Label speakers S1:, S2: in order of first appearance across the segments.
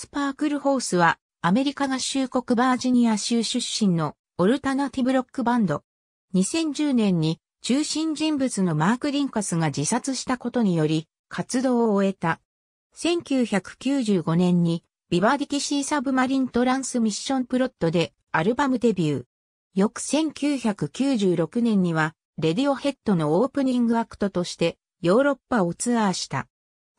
S1: スパークルホースは、アメリカ合衆国バージニア州出身のオルタナティブロックバンド。2010年に中心人物のマーク・リンカスが自殺したことにより活動を終えた。1995年にビバーディキシーサブマリントランスミッションプロットでアルバムデビュー。翌1996年にはレディオヘッドのオープニングアクトとしてヨーロッパをツアーした。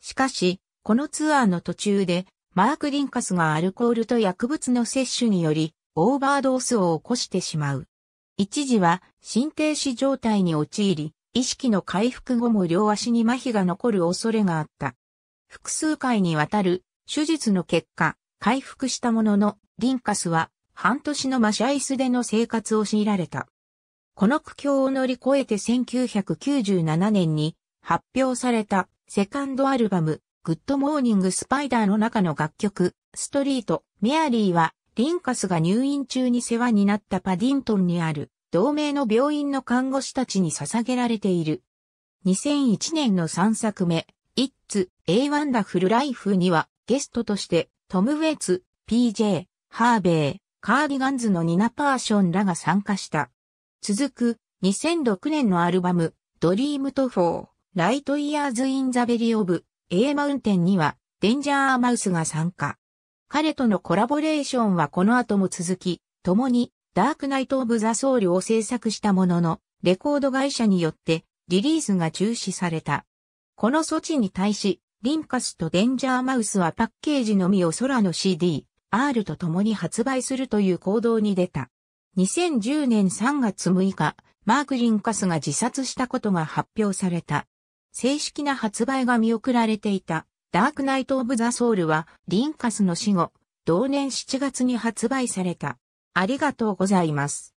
S1: しかし、このツアーの途中でマーク・ディンカスがアルコールと薬物の摂取により、オーバードースを起こしてしまう。一時は心停止状態に陥り、意識の回復後も両足に麻痺が残る恐れがあった。複数回にわたる手術の結果、回復したものの、リンカスは半年のマシャイスでの生活を強いられた。この苦境を乗り越えて1997年に発表されたセカンドアルバムグッドモーニングスパイダーの中の楽曲、ストリート、メアリーは、リンカスが入院中に世話になったパディントンにある、同盟の病院の看護師たちに捧げられている。2001年の3作目、It's a Wonderful Life には、ゲストとして、トム・ウェイツ、PJ、ハーベー、カーディガンズのニナ・パーションらが参加した。続く、2006年のアルバム、ドリームとフォー、ライトイヤーズ・イン・ザ・ベリオブ、A マウンテンには、デンジャーマウスが参加。彼とのコラボレーションはこの後も続き、共に、ダークナイト・オブ・ザ・ソウルを制作したものの、レコード会社によって、リリースが中止された。この措置に対し、リンカスとデンジャーマウスはパッケージのみを空の CD、R と共に発売するという行動に出た。2010年3月6日、マーク・リンカスが自殺したことが発表された。正式な発売が見送られていた、ダークナイト・オブ・ザ・ソウルは、リンカスの死後、同年7月に発売された。ありがとうございます。